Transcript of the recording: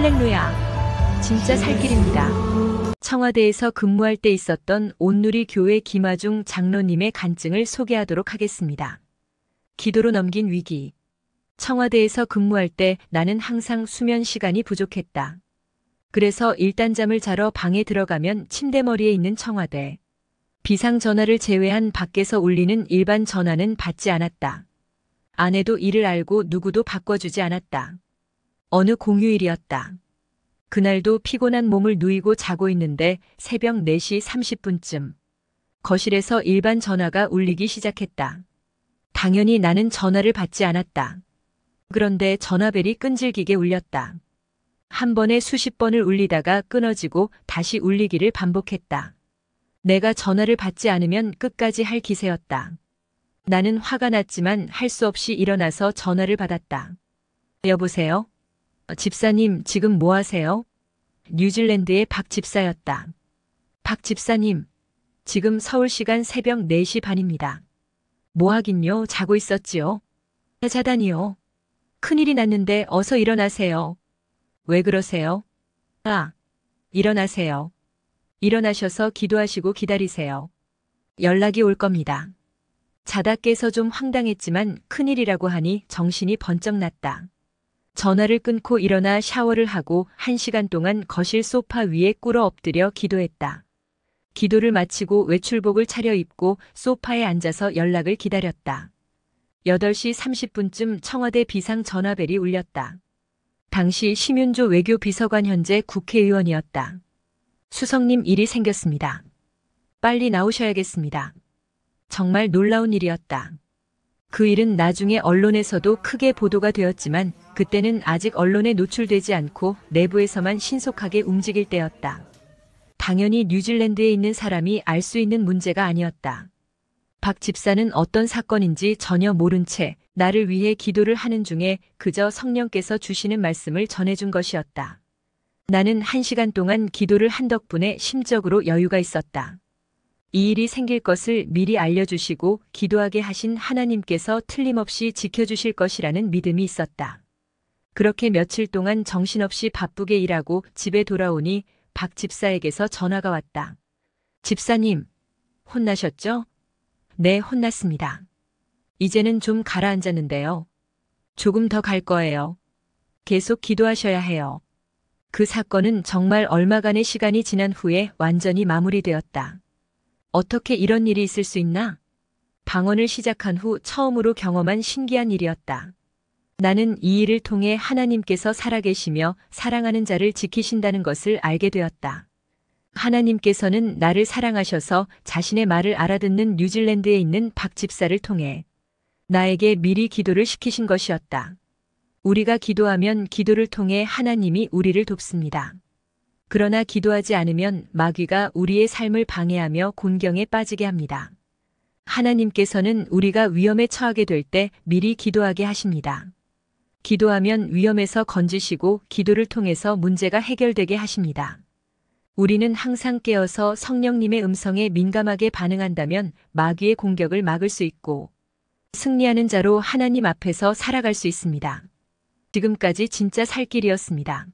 할렐루야. 진짜 살 길입니다. 청와대에서 근무할 때 있었던 온누리 교회 김아중 장로님의 간증을 소개하도록 하겠습니다. 기도로 넘긴 위기. 청와대에서 근무할 때 나는 항상 수면 시간이 부족했다. 그래서 일단 잠을 자러 방에 들어가면 침대머리에 있는 청와대. 비상 전화를 제외한 밖에서 울리는 일반 전화는 받지 않았다. 아내도 이를 알고 누구도 바꿔주지 않았다. 어느 공휴일이었다. 그날도 피곤한 몸을 누이고 자고 있는데 새벽 4시 30분쯤 거실에서 일반 전화가 울리기 시작했다. 당연히 나는 전화를 받지 않았다. 그런데 전화벨이 끈질기게 울렸다. 한 번에 수십 번을 울리다가 끊어지고 다시 울리기를 반복했다. 내가 전화를 받지 않으면 끝까지 할 기세였다. 나는 화가 났지만 할 수 없이 일어나서 전화를 받았다. 여보세요? 집사님, 지금 뭐 하세요? 뉴질랜드의 박 집사였다. 박 집사님, 지금 서울 시간 새벽 4시 반입니다. 뭐 하긴요, 자고 있었지요? 자다니요. 큰일이 났는데 어서 일어나세요. 왜 그러세요? 아, 일어나세요. 일어나셔서 기도하시고 기다리세요. 연락이 올 겁니다. 자다 깨서 좀 황당했지만 큰일이라고 하니 정신이 번쩍 났다. 전화를 끊고 일어나 샤워를 하고 한 시간 동안 거실 소파 위에 꿇어 엎드려 기도했다. 기도를 마치고 외출복을 차려입고 소파에 앉아서 연락을 기다렸다. 8시 30분쯤 청와대 비상 전화벨이 울렸다. 당시 심윤조 외교비서관 현재 국회의원이었다. 수석님 일이 생겼습니다. 빨리 나오셔야겠습니다. 정말 놀라운 일이었다. 그 일은 나중에 언론에서도 크게 보도가 되었지만 그때는 아직 언론에 노출되지 않고 내부에서만 신속하게 움직일 때였다. 당연히 뉴질랜드에 있는 사람이 알 수 있는 문제가 아니었다. 박 집사는 어떤 사건인지 전혀 모른 채 나를 위해 기도를 하는 중에 그저 성령께서 주시는 말씀을 전해준 것이었다. 나는 한 시간 동안 기도를 한 덕분에 심적으로 여유가 있었다. 이 일이 생길 것을 미리 알려주시고 기도하게 하신 하나님께서 틀림없이 지켜주실 것이라는 믿음이 있었다. 그렇게 며칠 동안 정신없이 바쁘게 일하고 집에 돌아오니 박 집사에게서 전화가 왔다. 집사님, 혼나셨죠? 네, 혼났습니다. 이제는 좀 가라앉았는데요. 조금 더 갈 거예요. 계속 기도하셔야 해요. 그 사건은 정말 얼마간의 시간이 지난 후에 완전히 마무리되었다. 어떻게 이런 일이 있을 수 있나? 방언을 시작한 후 처음으로 경험한 신기한 일이었다. 나는 이 일을 통해 하나님께서 살아계시며 사랑하는 자를 지키신다는 것을 알게 되었다. 하나님께서는 나를 사랑하셔서 자신의 말을 알아듣는 뉴질랜드에 있는 박 집사를 통해 나에게 미리 기도를 시키신 것이었다. 우리가 기도하면 기도를 통해 하나님이 우리를 돕습니다. 그러나 기도하지 않으면 마귀가 우리의 삶을 방해하며 곤경에 빠지게 합니다. 하나님께서는 우리가 위험에 처하게 될 때 미리 기도하게 하십니다. 기도하면 위험에서 건지시고 기도를 통해서 문제가 해결되게 하십니다. 우리는 항상 깨어서 성령님의 음성에 민감하게 반응한다면 마귀의 공격을 막을 수 있고 승리하는 자로 하나님 앞에서 살아갈 수 있습니다. 지금까지 진짜 살 길이었습니다.